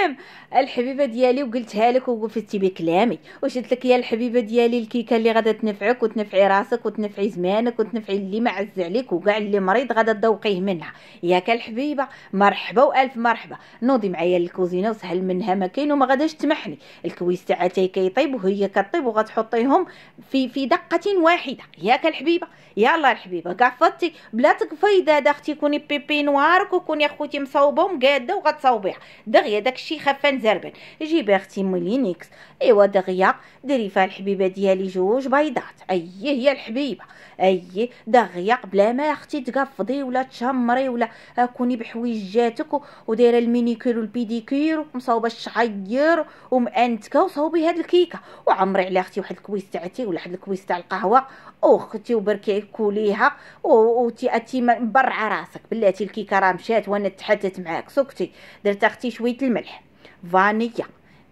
كلام الحبيبه ديالي وقلتها لك ووفزتي بكلامي وشدت لك يا الحبيبه ديالي الكيكه اللي غادا تنفعك وتنفعي راسك وتنفعي زمانك وتنفعي اللي معز عليك وكاع اللي مريض غادا تذوقيه منها ياك الحبيبه مرحبا والف مرحبا نوضي معايا للكوزينه وسهل منها ما كاين وما غاداش تمحني الكويس تاع تاي كيطيب وهي كطيب وغتحطيهم في في دقه واحده ياك الحبيبه يلا الحبيبه كاع بلا تقفي دادا اختي كوني بيبي نوارك وكوني اخوتي مصوبه ومقاده وغتصوبيها دغيا داك داكشي خفان زربان جيبي اختي مولينيكس ايوا دغيا ديري فيها الحبيبه ديالي جوج بيضات اييه هي الحبيبه اييه دغيا بلا ما اختي تقفضي ولا تشمري ولا كوني بحويجاتك ودايره المينيكير والبيديكير ومصاوبه الشعير ومأنتكه وصوبي هاد الكيكه وعمري على اختي واحد الكويس تاع تي ولا واحد الكويس تاع القهوه اختي وبركي كوليها وتي مبرعه راسك بلاتي الكيكه راه مشات وانا تحدثت معاك سكتي درت اختي شويه الملح فانيليا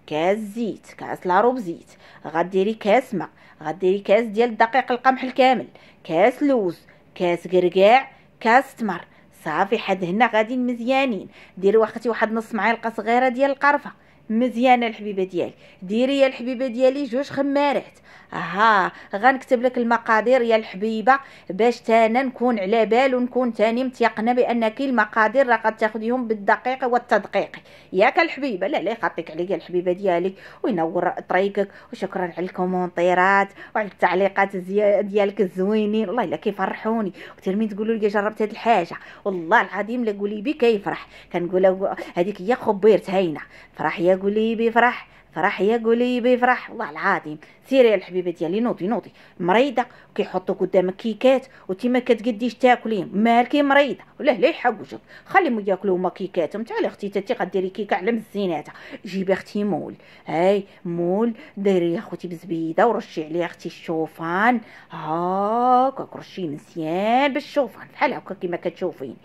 كاس زيت كاس لاروب زيت غديري كاس ماء غديري كاس ديال دقيق القمح الكامل كاس لوز كاس قرقاع كاس تمر صافي حد هنا غادي مزيانين ديري واختي واحد نص معلقه صغيره ديال القرفه مزيانه الحبيبه ديالي ديري يا الحبيبه ديالي جوج خمارات ها غنكتب لك المقادير يا الحبيبه باش تانا نكون على بال ونكون تاني متيقنه بانك المقادير راه غتاخديهم بالدقيق والتدقيق ياك الحبيبه لا لا يخطيك عليك الحبيبه ديالك وينور طريقك وشكرا على الكومونتيرات وعلى التعليقات ديالك الزوينين والله الا كيفرحوني كثير من تقولوا لي جربت هذه الحاجه والله العظيم لا بي كيفرح كنقول هذيك هي خبيرت هينه فرح يا بي فرح فرح يا قليبي فرح والله العظيم سيري الحبيبه ديالي نوضي نوضي مريضه كيحطوا قدامك كيكات وانت ما كتقديش تاكليهم مالك مريضه ولا لا يحوجك خليهم ياكلوا هما كيكاتهم تعالي اختي تاتي غديري كيكه على مزيناتها جيبي اختي مول هاي مول ديري يا اختي بزبيده ورشي عليها اختي الشوفان هاكا رشي مزيان بالشوفان بحال هكا كما كتشوفين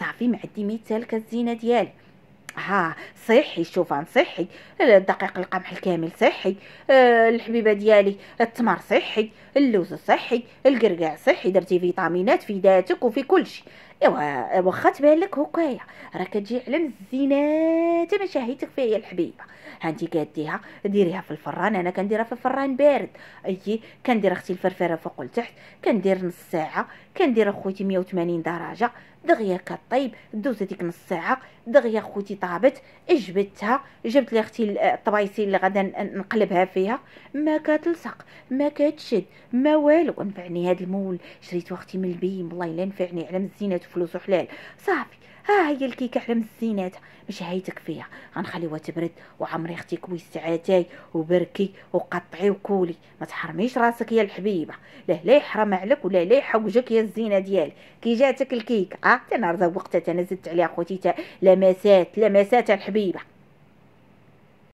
صافي معدي مثال كالزينه ديالي ها صحي الشوفان صحي دقيق القمح الكامل صحي أه الحبيبه ديالي التمر صحي اللوز صحي القرقاع صحي درتي فيتامينات في ذاتك وفي كل شيء ايوا واخا تبان لك هكايا راه كتجي على الزينات انا مشاهيتك فيها يا الحبيبه هانتي كاديها ديريها في الفران انا كنديرها في الفران بارد اي كندير اختي الفرفره فوق لتحت كندير نص ساعه كندير اخوتي 180 درجه دغيا كطيب دوز هذيك نص ساعه دغيا خوتي طابت جبدتها جبت لي اختي الطبايسي اللي غادا نقلبها فيها ما كتلصق ما كتشد ما والو نفعني هاد المول شريتو اختي من البيم والله الا نفعني على الزينات فلوسو حلال صافي ها هي الكيكه على مزيناتها مش هايتك فيها غنخليوها تبرد وعمري اختي كويس عاتاي وبركي وقطعي وكولي ما تحرميش راسك يا الحبيبه لا لا يحرم عليك ولا لا يحوجك يا الزينه ديالك كي جاتك الكيكه اه تنهار وقتها تنزلت عليها خوتي لمسات لمسات الحبيبه